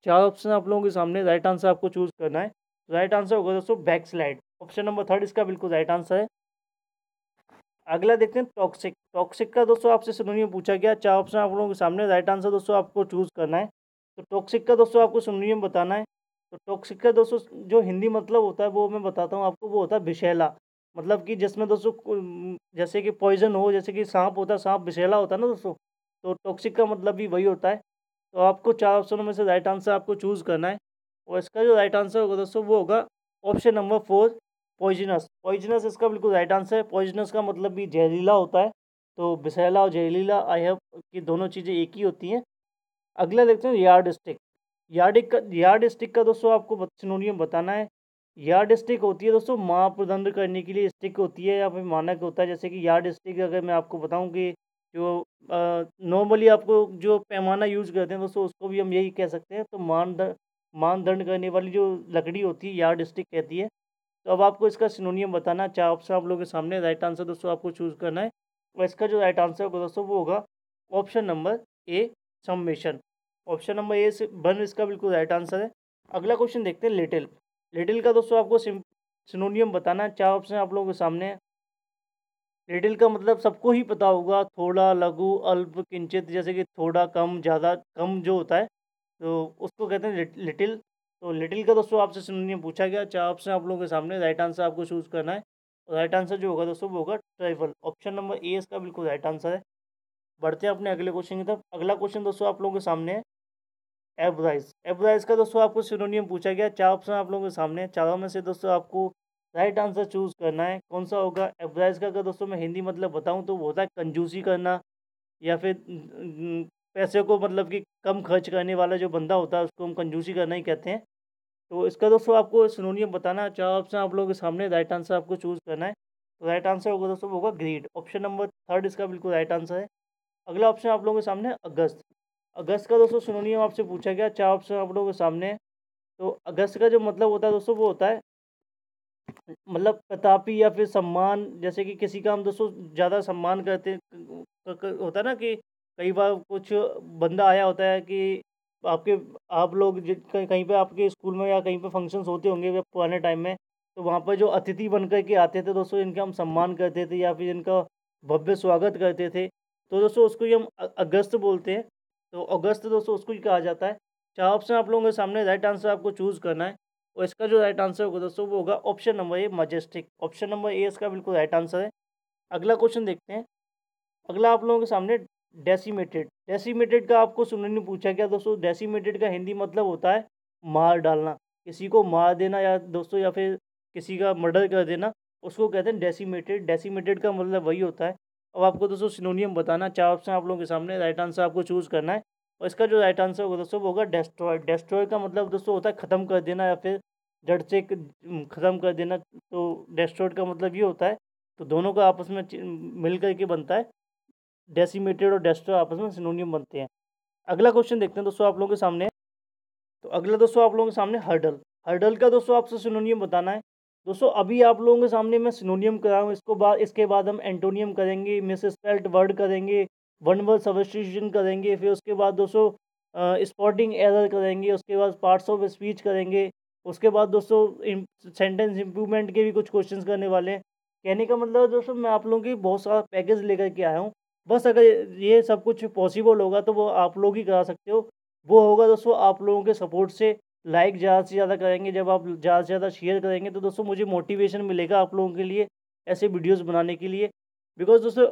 चार ऑप्शन आप लोगों के सामने राइट आंसर आपको चूज़ करना है राइट तो आंसर होगा दोस्तों backslide option number third इसका बिल्कुल राइट आंसर है अगला देखते हैं टॉक्सिक टॉक्सिक का दोस्तों आपसे सुनोनियम पूछा गया चार ऑप्शन आप लोगों के सामने राइट आंसर दोस्तों आपको चूज़ करना है तो टॉक्सिक का दोस्तों आपको सुनोनियम बताना है तो टॉक्सिक का दोस्तों जो हिंदी मतलब होता है वो मैं बताता हूँ आपको वो होता है विशैला मतलब कि जिसमें दोस्तों जैसे कि पॉइजन हो जैसे कि सांप होता है सांप विशैला होता है ना दोस्तों तो टॉक्सिक का मतलब भी वही होता है तो आपको चार ऑप्शनों में से राइट आंसर आपको चूज़ करना है और इसका जो राइट आंसर होगा दोस्तों वो होगा option number four poisonous poisonous इसका बिल्कुल राइट आंसर है पॉइजनस का मतलब भी जहरीला होता है तो बिसैला और जहरीला आई हैव की दोनों चीज़ें एक ही होती हैं अगला देखते हैं यार्ड स्टिक यार्ड का यार्ड स्टिक का दोस्तों आपको सिनोनियम बताना है यार्ड स्टिक होती है दोस्तों मापदंड करने के लिए स्टिक होती है या फिर मानक होता है जैसे कि यार्ड स्टिक अगर मैं आपको बताऊँ कि जो नॉर्मली आपको जो पैमाना यूज करते हैं दोस्तों उसको भी हम यही कह सकते हैं तो मानदंड मानदंड करने वाली जो लकड़ी होती है यार्ड स्टिक कहती है तो अब आपको इसका सिनोनियम बताना है चार ऑप्शन आप लोगों के सामने राइट आंसर दोस्तों आपको चूज़ करना है और इसका जो राइट आंसर होगा दोस्तों वो होगा option number A summation option number A से बन इसका बिल्कुल राइट आंसर है अगला क्वेश्चन देखते हैं लिटिल लिटिल का दोस्तों आपको सिनोनियम बताना है चार ऑप्शन आप लोगों के सामने है लिटिल का मतलब सबको ही पता होगा थोड़ा लघु अल्प किंचित जैसे कि थोड़ा कम ज़्यादा कम जो होता है तो उसको कहते हैं लिटिल तो लिटिल का दोस्तों आपसे सुनिए पूछा गया चार ऑप्शन आप लोगों के सामने राइट आंसर आपको चूज़ करना है और राइट आंसर जो होगा दोस्तों वो होगा ट्राइफल ऑप्शन नंबर ए इसका बिल्कुल राइट आंसर है बढ़ते हैं अपने अगले क्वेश्चन की तरफ अगला क्वेश्चन दोस्तों आप लोगों के सामने है एवराइज एवराइज का दोस्तों आपको सिनोनियम पूछा गया चार ऑप्शन आप लोगों के सामने चारों में से दोस्तों आपको राइट आंसर चूज़ करना है कौन सा होगा एवराइज का अगर दोस्तों मैं हिंदी मतलब बताऊँ तो वो होता है कंजूसी करना या फिर पैसे को मतलब कि कम खर्च करने वाला जो बंदा होता है उसको हम कंजूसी करना ही कहते हैं तो इसका दोस्तों आपको सिनोनियम बताना चार ऑप्शन आप लोगों के सामने राइट आंसर आपको चूज़ करना है तो राइट आंसर होगा दोस्तों होगा ग्रीड ऑप्शन नंबर थर्ड इसका बिल्कुल राइट आंसर है अगला ऑप्शन आप लोगों के सामने अगस्त अगस्त का दोस्तों सिनोनियम आपसे पूछा गया चार ऑप्शन आप लोगों के सामने तो अगस्त का जो मतलब होता है दोस्तों वो होता है मतलब प्रतापी या फिर सम्मान जैसे कि किसी का हम दोस्तों ज़्यादा सम्मान करते होता है ना कि कई बार कुछ बंदा आया होता है कि आपके आप लोग कहीं पे आपके स्कूल में या कहीं पे फंक्शंस होते होंगे पुराने टाइम में तो वहाँ पर जो अतिथि बनकर के आते थे दोस्तों इनका हम सम्मान करते थे या फिर इनका भव्य स्वागत करते थे तो दोस्तों उसको ही हम अगस्त बोलते हैं तो अगस्त दोस्तों उसको ही कहा जाता है चार ऑप्शन आप लोगों के सामने राइट आंसर आपको चूज़ करना है और इसका जो राइट आंसर होगा दोस्तों वो होगा option number A majestic option number A इसका बिल्कुल राइट आंसर है अगला क्वेश्चन देखते हैं अगला आप लोगों के सामने डेसीमेटेड डेसीमेटेड का आपको सुनने में पूछा क्या दोस्तों डेसीमेटेड का हिंदी मतलब होता है मार डालना किसी को मार देना या दोस्तों या फिर किसी का मर्डर कर देना उसको कहते हैं डेसीमेटेड डेसीमेटेड का मतलब वही होता है अब आपको दोस्तों सिनोनियम बताना चार ऑप्शन आप लोगों के सामने राइट आंसर आपको चूज़ करना है और इसका जो राइट आंसर होगा दोस्तों वो होगा डेस्ट्रॉय डेस्ट्रॉय का मतलब दोस्तों होता है ख़त्म कर देना या फिर जड़ से ख़त्म कर देना तो डेस्ट्रॉयड का मतलब ये होता है तो दोनों का आपस में मिल करके बनता है डेसीमेटेड और डेस्टर आपस में सिनोनियम बनते हैं अगला क्वेश्चन देखते हैं दोस्तों आप लोगों के सामने तो अगला दोस्तों आप लोगों के सामने हर्डल हर्डल का दोस्तों आपसे सिनोनियम बताना है दोस्तों अभी आप लोगों के सामने मैं सिनोनियम कर रहा हूँ इसको बाद इसके बाद हम एंटोनियम करेंगे मिस स्पेल्ट वर्ड करेंगे वन वर्ड सबस्टिट्यूशन करेंगे फिर उसके बाद दोस्तों स्पॉटिंग एरर करेंगे उसके बाद पार्ट्स ऑफ स्पीच करेंगे उसके बाद दोस्तों सेंटेंस इम्प्रूवमेंट के भी कुछ क्वेश्चन करने वाले हैं कहने का मतलब दोस्तों मैं आप लोगों की बहुत सारा पैकेज लेकर के आया हूँ बस अगर ये सब कुछ पॉसिबल होगा तो वो आप लोग ही करा सकते हो वो होगा दोस्तों आप लोगों के सपोर्ट से लाइक ज़्यादा से ज़्यादा करेंगे जब आप ज़्यादा से ज़्यादा शेयर करेंगे तो दोस्तों मुझे मोटिवेशन मिलेगा आप लोगों के लिए ऐसे वीडियोस बनाने के लिए बिकॉज दोस्तों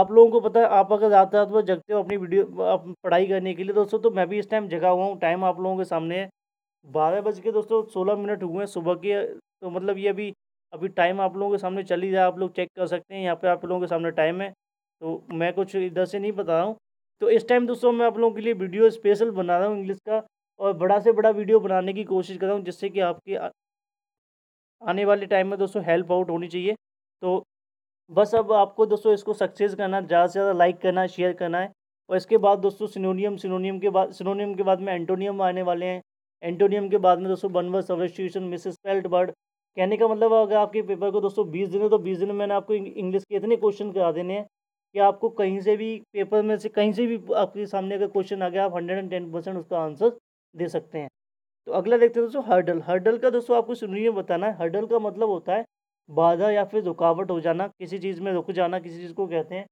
आप लोगों को पता है आप अगर रात रात भर जगते हो अपनी वीडियो आप पढ़ाई करने के लिए दोस्तों तो मैं भी इस टाइम जगा हुआ हूँ टाइम आप लोगों के सामने है बारह बज के दोस्तों सोलह मिनट हुए हैं सुबह के तो मतलब ये अभी अभी टाइम आप लोगों के सामने चल ही रहा है आप लोग चेक कर सकते हैं यहाँ पर आप लोगों के सामने टाइम है तो मैं कुछ इधर से नहीं बता रहा हूँ तो इस टाइम दोस्तों मैं आप लोगों के लिए वीडियो स्पेशल बना रहा हूँ इंग्लिश का और बड़ा से बड़ा वीडियो बनाने की कोशिश कर रहा हूँ जिससे कि आपके आने वाले टाइम में दोस्तों हेल्प आउट होनी चाहिए तो बस अब आपको दोस्तों इसको सक्सेस करना ज़्यादा से ज़्यादा लाइक करना है शेयर करना है और इसके बाद दोस्तों सिनोनियम सिनोनियम के बाद सिनोनियम के बाद में एंटोनियम आने वाले हैं एंटोनियम के बाद में दोस्तों बनवर सब्सटीट्यूशन मिस स्पेल्ट वर्ड कहने का मतलब अगर आपके पेपर को दोस्तों बीस दिन है तो बीस दिन में मैंने आपको इंग्लिश के इतने क्वेश्चन करा देने हैं कि आपको कहीं से भी पेपर में से कहीं से भी आपके सामने अगर क्वेश्चन आ गया आप हंड्रेड एंड टेन परसेंट उसका आंसर दे सकते हैं तो अगला देखते हैं दोस्तों हर्डल हर्डल का दोस्तों आपको सुनिए बताना है हर्डल का मतलब होता है बाधा या फिर रुकावट हो जाना किसी चीज़ में रुक जाना किसी चीज़ को कहते हैं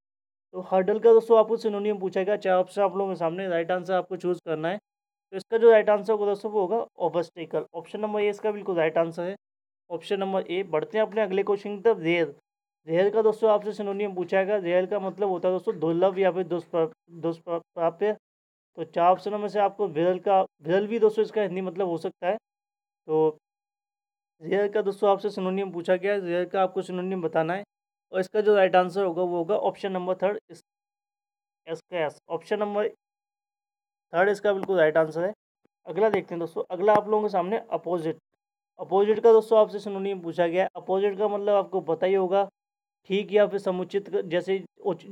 तो हर्डल का दोस्तों आपको सिनोनियम गया चाहे ऑप्शन आप लोगों के सामने राइट आंसर आपको चूज़ करना है तो इसका जो राइट आंसर होगा दोस्तों वो होगा ऑबस्टिकल ऑप्शन नंबर ए इसका बिल्कुल राइट आंसर है ऑप्शन नंबर ए बढ़ते हैं अपने अगले क्वेश्चन की तरफ रेयर रेहल का दोस्तों आपसे सिनोनियम पूछा गया रेहल का मतलब होता है दोस्तों दुर्लभ या फिर दुष्प्राप्य तो चार ऑप्शनों में से आपको विरल का विरल भी दोस्तों इसका हिंदी मतलब हो सकता है तो रेयर का दोस्तों आपसे सिनोनियम पूछा गया है रेयर का आपको सिनोनियम बताना है और इसका जो राइट आंसर होगा वो होगा ऑप्शन नंबर थर्ड इस एस ऑप्शन नंबर थर्ड इसका बिल्कुल राइट आंसर है अगला देखते हैं दोस्तों अगला आप लोगों के सामने अपोजिट अपोजिट का दोस्तों आपसे सिनोनियम पूछा गया है अपोजिट का मतलब आपको पता ही होगा ठीक या फिर समुचित जैसे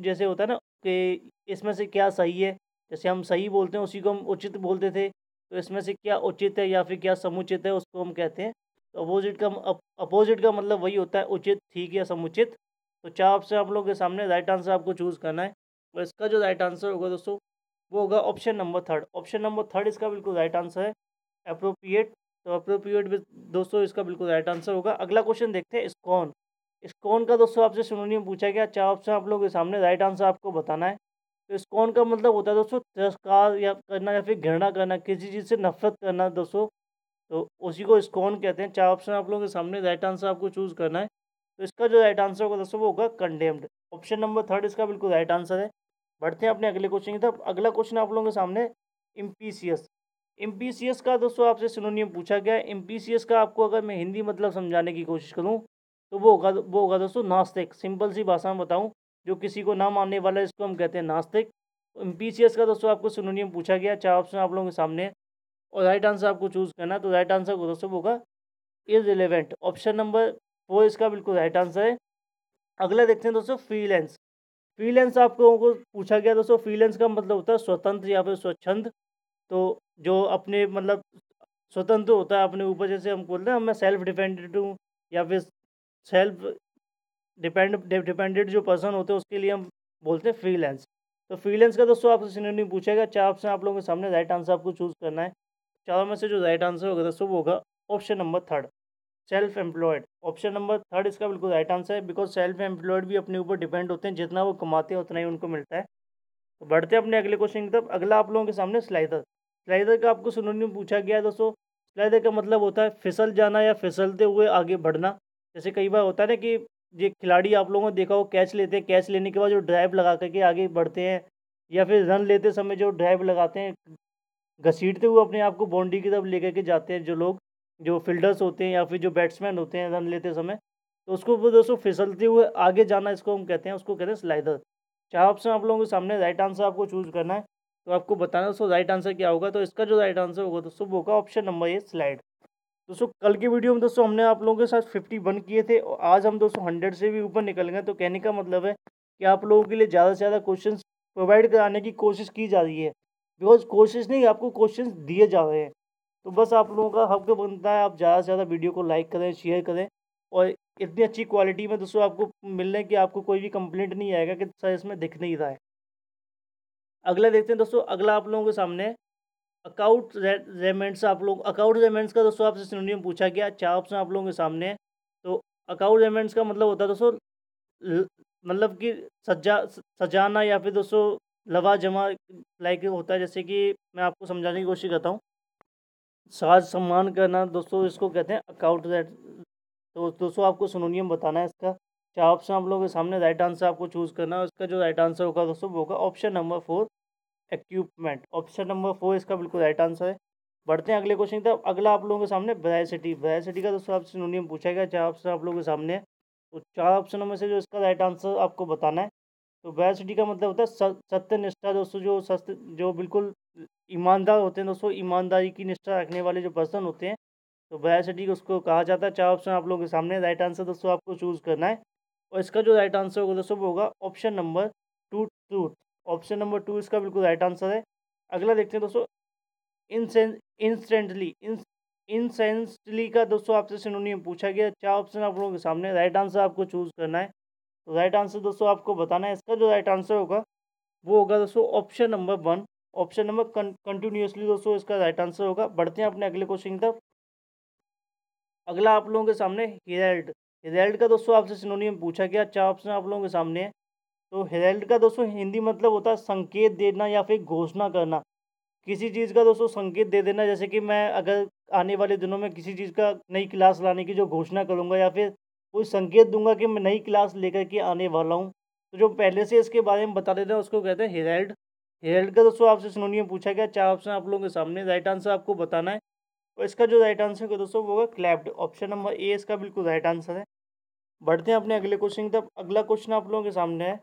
जैसे होता है ना कि इसमें से क्या सही है जैसे हम सही बोलते हैं उसी को हम उचित बोलते थे तो इसमें से क्या उचित है या फिर क्या समुचित है उसको हम कहते हैं तो अपोजिट का अपोजिट का मतलब वही होता है उचित ठीक या समुचित तो चार ऑप्शन आप लोग के सामने राइट आंसर आपको चूज़ करना है और इसका जो राइट आंसर होगा दोस्तों वो होगा option number third option number third इसका बिल्कुल राइट आंसर है अप्रोप्रिएट तो अप्रोप्रिएट भी दोस्तों इसका बिल्कुल राइट आंसर होगा अगला क्वेश्चन देखते हैं स्कॉन स्कोन का दोस्तों आपसे सुनोनियम पूछा गया चार ऑप्शन आप लोगों के सामने राइट आंसर आपको बताना है तो स्कोन का मतलब होता है दोस्तों तिरस्कार या करना या फिर घृणा करना किसी चीज़ से नफरत करना दोस्तों तो उसी को स्कोन कहते हैं चार ऑप्शन आप लोगों के सामने राइट आंसर आपको चूज़ करना है तो इसका जो राइट आंसर होगा दोस्तों वो होगा कंडेम्ड ऑप्शन नंबर थर्ड इसका बिल्कुल राइट आंसर है बढ़ते हैं अपने अगले क्वेश्चन की तरफ अगला क्वेश्चन आप लोगों के सामने इम्पीसीएस एम का दोस्तों आपसे सिनोनियम पूछा गया है एस का आपको अगर मैं हिंदी मतलब समझाने की कोशिश करूँ तो वो होगा वो होगा दोस्तों नास्तिक सिंपल सी भाषा में बताऊँ जो किसी को ना मानने वाला है इसको हम कहते हैं नास्तिक एमपीसीएस का दोस्तों आपको सिनोनियम पूछा गया चार ऑप्शन आप लोगों के सामने और राइट आंसर आपको चूज़ करना तो राइट आंसर को दोस्तों होगा रिलेवेंट ऑप्शन नंबर फोर इसका बिल्कुल राइट आंसर है अगला देखते हैं दोस्तों फ्रीलेंस फ्रीलेंस आप लोगों को पूछा गया दोस्तों फ्रीलेंस का मतलब होता है स्वतंत्र या फिर स्वच्छंद तो जो अपने मतलब स्वतंत्र होता है अपने ऊपर जैसे हम बोलते हैं मैं सेल्फ डिपेंडेंट हूँ या फिर सेल्फ डिपेंड डिपेंडेंट जो पर्सन होते हैं उसके लिए हम बोलते हैं फ्रीलैंस तो लेंस का दोस्तों आपसे सिनोनिम पूछेगा चार ऑप्शन आप लोगों के सामने राइट आंसर आपको चूज़ करना है चारों में से जो राइट आंसर होगा दोस्तों वो होगा option number third self employed option number third इसका बिल्कुल राइट आंसर है बिकॉज सेल्फ एम्प्लॉयड भी अपने ऊपर डिपेंड होते हैं जितना वो कमाते हैं उतना ही उनको मिलता है तो बढ़ते हैं अपने अगले क्वेश्चन की तरफ अगला आप लोगों के सामने स्लाइडर स्लाइडर का आपको में पूछा गया है दोस्तों स्लाइडर का मतलब होता है फिसल जाना या फिसलते हुए आगे बढ़ना जैसे कई बार होता है ना कि ये खिलाड़ी आप लोगों ने देखा हो कैच लेते हैं कैच लेने के बाद जो ड्राइव लगा करके आगे बढ़ते हैं या फिर रन लेते समय जो ड्राइव लगाते हैं घसीटते हुए अपने आप को बाउंड्री की तरफ ले के जाते हैं जो लोग जो फील्डर्स होते हैं या फिर जो बैट्समैन होते हैं रन लेते समय तो उसको दोस्तों फिसलते हुए आगे जाना इसको हम कहते हैं उसको कहते हैं स्लाइडर चार ऑप्शन आप लोगों के सामने राइट आंसर आपको चूज करना है तो आपको बताना दोस्तों राइट आंसर क्या होगा तो इसका जो राइट आंसर होगा तो वो होगा ऑप्शन नंबर ए स्लाइड दोस्तों कल के वीडियो में दोस्तों हमने आप लोगों के साथ फिफ्टी वन किए थे और आज हम दोस्तों हंड्रेड से भी ऊपर निकल गए तो कहने का मतलब है कि आप लोगों के लिए ज़्यादा से ज़्यादा क्वेश्चन प्रोवाइड कराने की कोशिश की जा रही है बिकॉज कोशिश नहीं आपको क्वेश्चन दिए जा रहे हैं तो बस आप लोगों का हक बनता है आप ज़्यादा से ज़्यादा वीडियो को लाइक करें शेयर करें और इतनी अच्छी क्वालिटी में दोस्तों आपको मिल रहे कि आपको कोई भी कंप्लेंट नहीं आएगा कि सर इसमें दिख नहीं रहा है अगला देखते हैं दोस्तों अगला आप लोगों के सामने अकाउट रेमेंट्स आप लोग अकाउट रेमेंट्स का दोस्तों आपसे सिनोनियम पूछा गया चार ऑप्शन आप लोगों के सामने है तो अकाउट रेमेंट्स का मतलब होता है दोस्तों मतलब कि सजा सजाना या फिर दोस्तों लवा जमा लाइक होता है जैसे कि मैं आपको समझाने की कोशिश करता हूँ साज सम्मान करना दोस्तों इसको कहते हैं अकाउट रेट तो दोस्तों आपको सुनोनियम बताना है इसका चार ऑप्शन आप लोगों के सामने राइट आंसर आपको चूज़ करना है इसका जो राइट आंसर होगा दोस्तों वो होगा option number four equipment option number four इसका बिल्कुल राइट आंसर है बढ़ते हैं अगले क्वेश्चन की तरफ अगला आप लोगों के सामने बराय सिटी का दोस्तों आपसे नोनियम पूछा गया चार ऑप्शन आप लोगों के सामने है तो चार ऑप्शनों में से जो इसका राइट आंसर आपको बताना है तो सिटी का मतलब होता है सत्य निष्ठा दोस्तों जो सत्य जो बिल्कुल ईमानदार होते हैं दोस्तों ईमानदारी की निष्ठा रखने वाले जो पर्सन होते हैं तो को उसको कहा जाता है चार ऑप्शन आप लोगों के सामने राइट आंसर दोस्तों आपको चूज़ करना है और इसका जो राइट आंसर होगा दोस्तों वो होगा option number two truth option number two इसका बिल्कुल राइट आंसर है अगला देखते हैं दोस्तों इंसेंस इंस्टेंटली इंसेंसली का दोस्तों आपसे सिनोनियम पूछा गया चार ऑप्शन आप लोगों के सामने राइट आंसर आपको चूज़ करना है तो राइट आंसर दोस्तों आपको बताना है इसका जो राइट आंसर होगा वो होगा दोस्तों option number one option number continuously दोस्तों इसका राइट आंसर होगा बढ़ते हैं अपने अगले क्वेश्चन तक अगला आप लोगों के सामने हेराल्ड हेराल्ड का दोस्तों आपसे सिनोनियम पूछा गया चार ऑप्शन आप लोगों के सामने है तो हेराल्ड का दोस्तों हिंदी मतलब होता है संकेत देना या फिर घोषणा करना किसी चीज़ का दोस्तों संकेत दे देना जैसे कि मैं अगर आने वाले दिनों में किसी चीज़ का नई क्लास लाने की जो घोषणा करूँगा या फिर कोई संकेत दूंगा कि मैं नई क्लास लेकर के आने वाला हूँ तो जो पहले से इसके बारे में बता देते हैं उसको कहते हैं हेराल्ड हेराल्ड का दोस्तों आपसे सुनोनी पूछा गया चार ऑप्शन आप लोगों के सामने राइट आंसर आपको बताना है और इसका जो राइट आंसर है दोस्तों वो होगा क्लैप्ड ऑप्शन नंबर ए इसका बिल्कुल राइट आंसर है बढ़ते हैं अपने अगले क्वेश्चन तब अगला क्वेश्चन आप लोगों के सामने है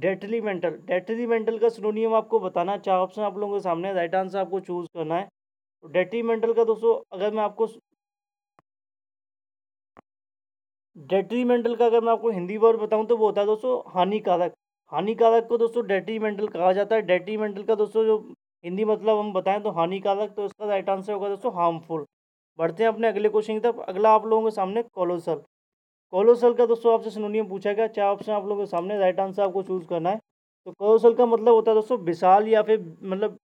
डेट्रीमेंटल डेट्रीमेंटल का सिनोनियम आपको बताना चार ऑप्शन आप लोगों के सामने राइट आंसर आपको चूज करना है तो डेट्रीमेंटल का दोस्तों अगर मैं आपको डेट्रीमेंटल का अगर मैं आपको हिंदी वर्ड बताऊं तो वो होता है दोस्तों हानिकारक हानिकारक को दोस्तों डेट्रीमेंटल कहा जाता है डेट्रीमेंटल का दोस्तों जो हिंदी मतलब हम बताएं तो हानिकारक तो इसका राइट आंसर होगा दोस्तों हार्मफुल बढ़ते हैं अपने अगले क्वेश्चन की तरफ अगला आप लोगों के सामने कॉलोसल कोलोसल का दोस्तों आपसे सिनोनियम पूछा गया चार ऑप्शन आप लोगों के सामने राइट आंसर आपको चूज़ करना है तो कोलोसल का मतलब होता है दोस्तों विशाल या फिर मतलब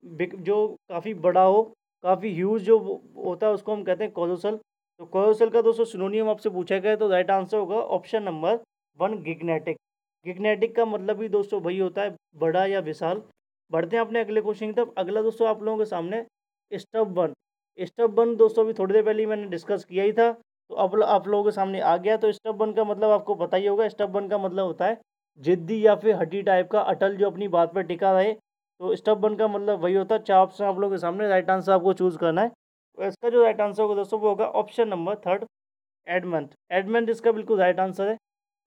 जो काफ़ी बड़ा हो काफ़ी ह्यूज जो होता है उसको हम कहते हैं कोलोसल तो कोलोसल का दोस्तों सिनोनियम आपसे पूछा गया तो राइट आंसर होगा option number one gigantic gigantic का मतलब भी दोस्तों वही होता है बड़ा या विशाल बढ़ते हैं अपने अगले क्वेश्चन की तरफ अगला दोस्तों आप लोगों के सामने स्टब बन स्टब बन दोस्तों अभी थोड़ी देर पहले मैंने डिस्कस किया ही था तो अब आप लोगों के सामने आ गया तो स्टप वन का मतलब आपको पता ही होगा स्टब बन का मतलब होता है जिद्दी या फिर हटी टाइप का अटल जो अपनी बात पर टिका रहे तो स्टप वन का मतलब वही होता है चार ऑप्शन आप लोगों के सामने राइट आंसर आपको चूज़ करना है तो इसका जो राइट आंसर होगा दोस्तों वो होगा option number third adamant adamant इसका बिल्कुल राइट आंसर है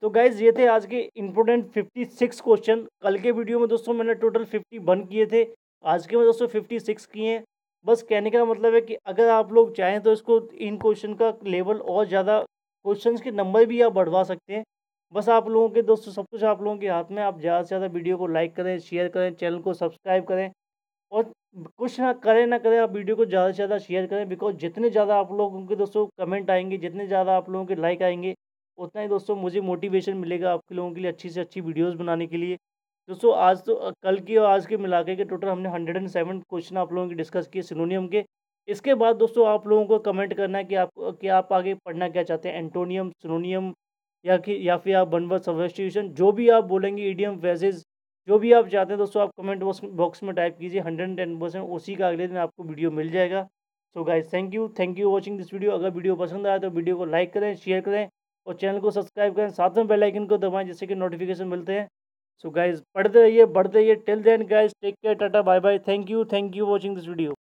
तो गाइज ये थे आज के इम्पोर्टेंट फिफ्टी सिक्स क्वेश्चन कल के वीडियो में दोस्तों मैंने टोटल फिफ्टी वन किए थे आज के में दोस्तों फिफ्टी सिक्स किए हैं बस कहने का मतलब है कि अगर आप लोग चाहें तो इसको इन क्वेश्चन का लेवल और ज़्यादा क्वेश्चन के नंबर भी आप बढ़वा सकते हैं बस आप लोगों के दोस्तों सब कुछ आप लोगों के हाथ में आप ज़्यादा से ज़्यादा वीडियो को लाइक करें शेयर करें चैनल को सब्सक्राइब करें और कुछ ना करें ना करें आप वीडियो को ज़्यादा से ज़्यादा शेयर करें बिकॉज जितने ज़्यादा आप लोगों के दोस्तों कमेंट आएंगे जितने ज़्यादा आप लोगों के लाइक आएंगे उतना ही दोस्तों मुझे मोटिवेशन मिलेगा आपके लोगों के लिए अच्छी से अच्छी वीडियोज़ बनाने के लिए दोस्तों आज तो कल की और आज की मिला के टोटल हमने हंड्रेड एंड सेवन क्वेश्चन आप लोगों के डिस्कस किए सिनोनियम के इसके बाद दोस्तों आप लोगों को कमेंट करना है कि आप कि आप आगे पढ़ना क्या चाहते हैं एंटोनियम सिनोनियम या कि या फिर आप बनवर्ड सब्सटीट्यूशन जो भी आप बोलेंगे ईडियम फ्रेजेज जो भी आप चाहते हैं दोस्तों आप कमेंट बॉक्स में टाइप कीजिए हंड्रेड एंड टेन परसेंट उसी का अगले दिन आपको वीडियो मिल जाएगा so guys thank you thank you watching this video अगर वीडियो पसंद आए तो वीडियो को लाइक करें शेयर करें और चैनल को सब्सक्राइब करें साथ में बेल आइकन को दबाएं जिससे कि नोटिफिकेशन मिलते हैं सो गाइज पढ़ते रहिए बढ़ते रहिए till then guys take care tata bye bye thank you thank you watching this video